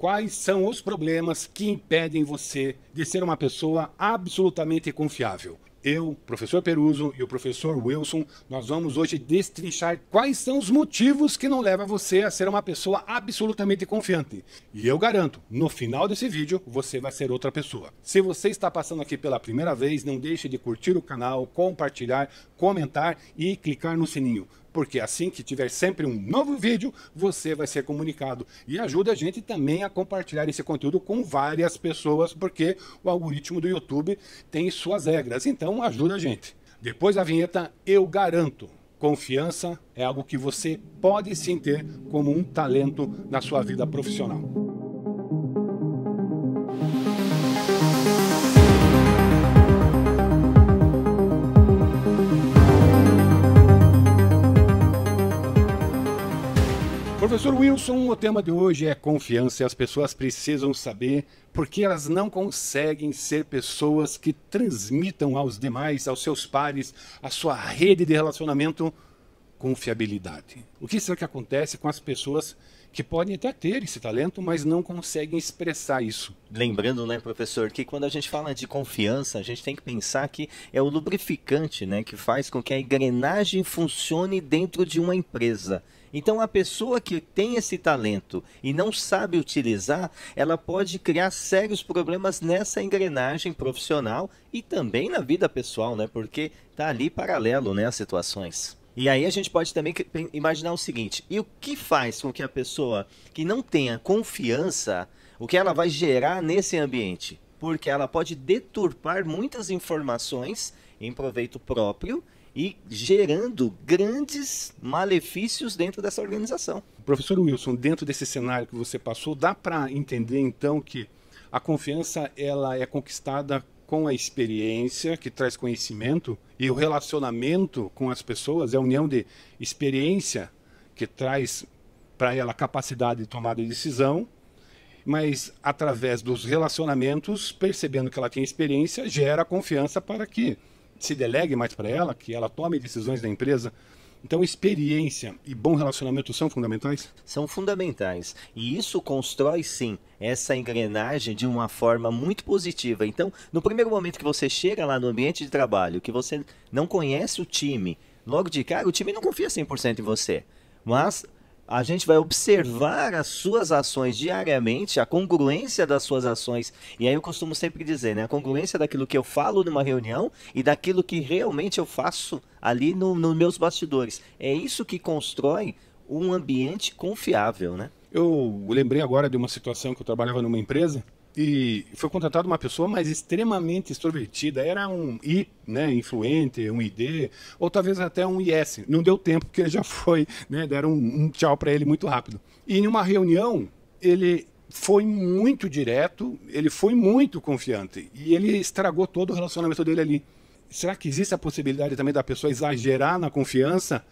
Quais são os problemas que impedem você de ser uma pessoa absolutamente confiável? Eu, professor Peruso e o professor Wilson, nós vamos hoje destrinchar quais são os motivos que não levam você a ser uma pessoa absolutamente confiante. E eu garanto, no final desse vídeo, você vai ser outra pessoa. Se você está passando aqui pela primeira vez, não deixe de curtir o canal, compartilhar, comentar e clicar no sininho porque assim que tiver sempre um novo vídeo, você vai ser comunicado. E ajuda a gente também a compartilhar esse conteúdo com várias pessoas, porque o algoritmo do YouTube tem suas regras. Então ajuda a gente. Depois da vinheta, eu garanto. Confiança é algo que você pode sim ter como um talento na sua vida profissional. Professor Wilson, o tema de hoje é confiança e as pessoas precisam saber porque elas não conseguem ser pessoas que transmitam aos demais, aos seus pares, à sua rede de relacionamento, confiabilidade. O que será que acontece com as pessoas que podem até ter esse talento, mas não conseguem expressar isso. Lembrando, né, professor, que quando a gente fala de confiança, a gente tem que pensar que é o lubrificante, né, que faz com que a engrenagem funcione dentro de uma empresa. Então, a pessoa que tem esse talento e não sabe utilizar, ela pode criar sérios problemas nessa engrenagem profissional e também na vida pessoal, né? Porque tá ali paralelo, né, as situações. E aí a gente pode também imaginar o seguinte: e o que faz com que a pessoa que não tenha confiança, o que ela vai gerar nesse ambiente? Porque ela pode deturpar muitas informações em proveito próprio e gerando grandes malefícios dentro dessa organização. Professor Wilson, dentro desse cenário que você passou, dá para entender então que a confiança ela é conquistada com a experiência, que traz conhecimento, e o relacionamento com as pessoas é a união de experiência, que traz para ela a capacidade de tomada de decisão, mas através dos relacionamentos, percebendo que ela tem experiência, gera confiança para que se delegue mais para ela, que ela tome decisões da empresa então, experiência e bom relacionamento são fundamentais? São fundamentais. E isso constrói, sim, essa engrenagem de uma forma muito positiva. Então, no primeiro momento que você chega lá no ambiente de trabalho, que você não conhece o time, logo de cara, o time não confia 100% em você. Mas a gente vai observar as suas ações diariamente, a congruência das suas ações. E aí eu costumo sempre dizer, né? A congruência daquilo que eu falo numa reunião e daquilo que realmente eu faço ali nos no meus bastidores. É isso que constrói um ambiente confiável, né? Eu lembrei agora de uma situação que eu trabalhava numa empresa e foi contratado uma pessoa, mas extremamente extrovertida. Era um I, né, influente, um ID, ou talvez até um IS. Não deu tempo, porque ele já foi, né, deram um, um tchau para ele muito rápido. E em uma reunião, ele foi muito direto, ele foi muito confiante, e ele estragou todo o relacionamento dele ali. Será que existe a possibilidade também da pessoa exagerar na confiança,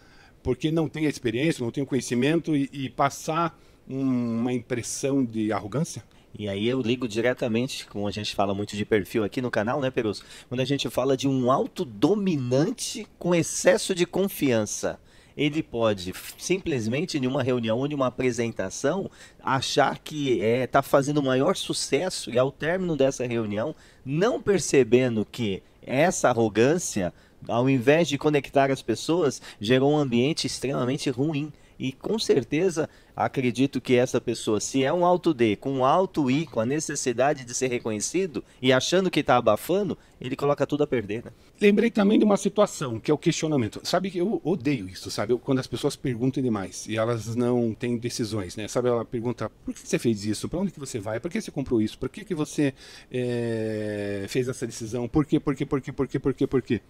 porque não tem a experiência, não tem o conhecimento, e, e passar um, uma impressão de arrogância? E aí eu ligo diretamente, como a gente fala muito de perfil aqui no canal, né, Peruso? Quando a gente fala de um autodominante com excesso de confiança. Ele pode simplesmente em uma reunião ou em uma apresentação achar que está é, tá fazendo o maior sucesso e ao término dessa reunião, não percebendo que essa arrogância, ao invés de conectar as pessoas, gerou um ambiente extremamente ruim. E com certeza acredito que essa pessoa, se é um alto D, com um alto I, com a necessidade de ser reconhecido e achando que está abafando, ele coloca tudo a perder, né? Lembrei também de uma situação, que é o questionamento. Sabe que eu odeio isso, sabe? Eu, quando as pessoas perguntam demais e elas não têm decisões, né? Sabe, ela pergunta, por que você fez isso? Para onde que você vai? Por que você comprou isso? Por que, que você é, fez essa decisão? Por quê? Por quê? Por quê? Por quê? Por quê? Por quê?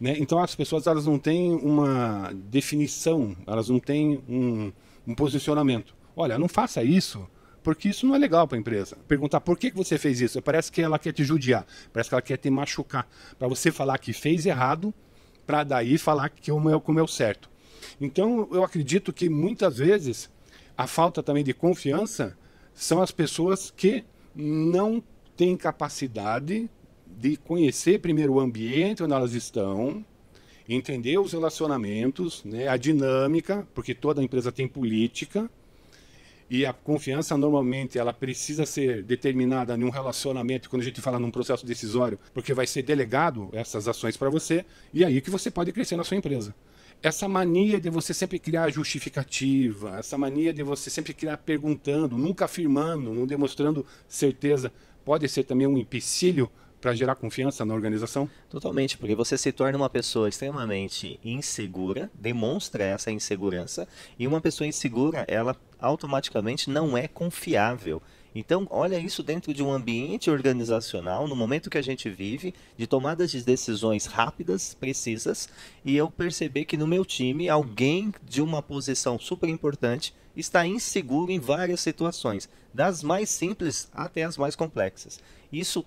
Né? Então as pessoas elas não têm uma definição, elas não têm um um posicionamento. Olha, não faça isso, porque isso não é legal para a empresa. Perguntar por que você fez isso, parece que ela quer te judiar, parece que ela quer te machucar, para você falar que fez errado, para daí falar que é, como é o certo. Então, eu acredito que muitas vezes a falta também de confiança são as pessoas que não têm capacidade de conhecer primeiro o ambiente onde elas estão, entender os relacionamentos, né, a dinâmica, porque toda empresa tem política, e a confiança normalmente ela precisa ser determinada em um relacionamento, quando a gente fala num processo decisório, porque vai ser delegado essas ações para você, e aí que você pode crescer na sua empresa. Essa mania de você sempre criar justificativa, essa mania de você sempre criar perguntando, nunca afirmando, não demonstrando certeza, pode ser também um empecilho para gerar confiança na organização? Totalmente, porque você se torna uma pessoa extremamente insegura, demonstra essa insegurança, e uma pessoa insegura, ela automaticamente não é confiável. Então, olha isso dentro de um ambiente organizacional, no momento que a gente vive, de tomadas de decisões rápidas, precisas, e eu perceber que no meu time alguém de uma posição super importante está inseguro em várias situações, das mais simples até as mais complexas. Isso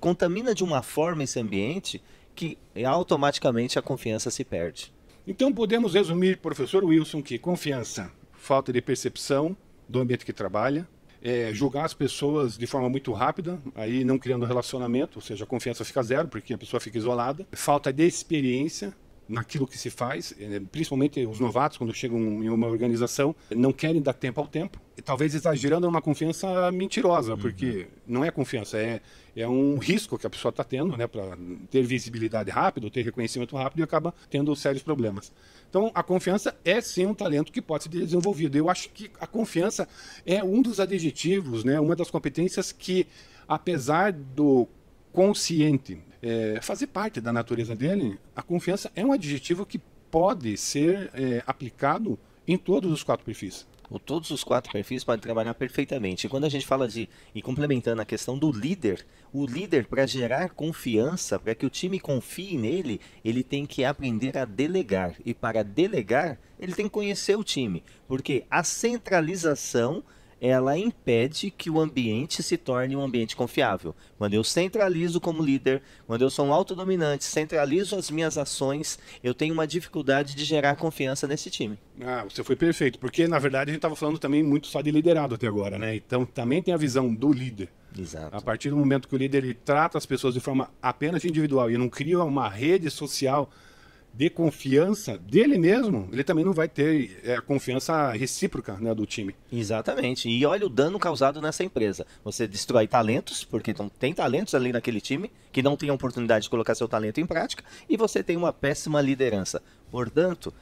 contamina de uma forma esse ambiente que automaticamente a confiança se perde. Então podemos resumir, professor Wilson, que confiança, falta de percepção do ambiente que trabalha, é, julgar as pessoas de forma muito rápida, aí não criando relacionamento, ou seja, a confiança fica zero, porque a pessoa fica isolada, falta de experiência, naquilo que se faz, eh, principalmente os novatos, quando chegam em uma organização, não querem dar tempo ao tempo. E talvez exagerando numa confiança mentirosa, uhum. porque não é confiança, é, é um risco que a pessoa está tendo né, para ter visibilidade rápido, ter reconhecimento rápido e acaba tendo sérios problemas. Então, a confiança é sim um talento que pode ser desenvolvido. Eu acho que a confiança é um dos adjetivos, né, uma das competências que, apesar do consciente, é, fazer parte da natureza dele, a confiança é um adjetivo que pode ser é, aplicado em todos os quatro perfis. Ou todos os quatro perfis podem trabalhar perfeitamente. E quando a gente fala de, e complementando a questão do líder, o líder, para gerar confiança, para que o time confie nele, ele tem que aprender a delegar. E para delegar, ele tem que conhecer o time. Porque a centralização ela impede que o ambiente se torne um ambiente confiável. Quando eu centralizo como líder, quando eu sou um autodominante, centralizo as minhas ações, eu tenho uma dificuldade de gerar confiança nesse time. Ah, você foi perfeito, porque na verdade a gente estava falando também muito só de liderado até agora, né? Então também tem a visão do líder. Exato. A partir do momento que o líder ele trata as pessoas de forma apenas individual e não cria uma rede social de confiança dele mesmo, ele também não vai ter é, a confiança recíproca né, do time. Exatamente. E olha o dano causado nessa empresa. Você destrói talentos, porque não tem talentos ali naquele time que não tem a oportunidade de colocar seu talento em prática, e você tem uma péssima liderança. Portanto,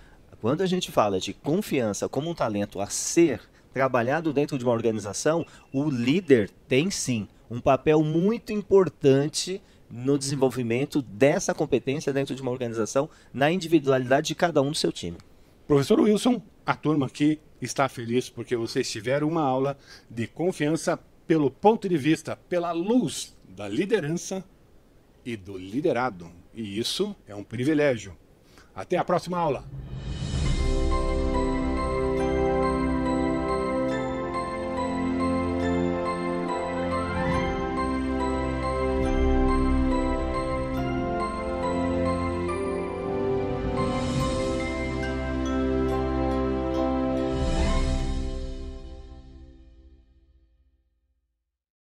quando a gente fala de confiança como um talento a ser trabalhado dentro de uma organização, o líder tem sim um papel muito importante no desenvolvimento dessa competência dentro de uma organização, na individualidade de cada um do seu time. Professor Wilson, a turma aqui está feliz porque vocês tiveram uma aula de confiança pelo ponto de vista, pela luz da liderança e do liderado. E isso é um privilégio. Até a próxima aula!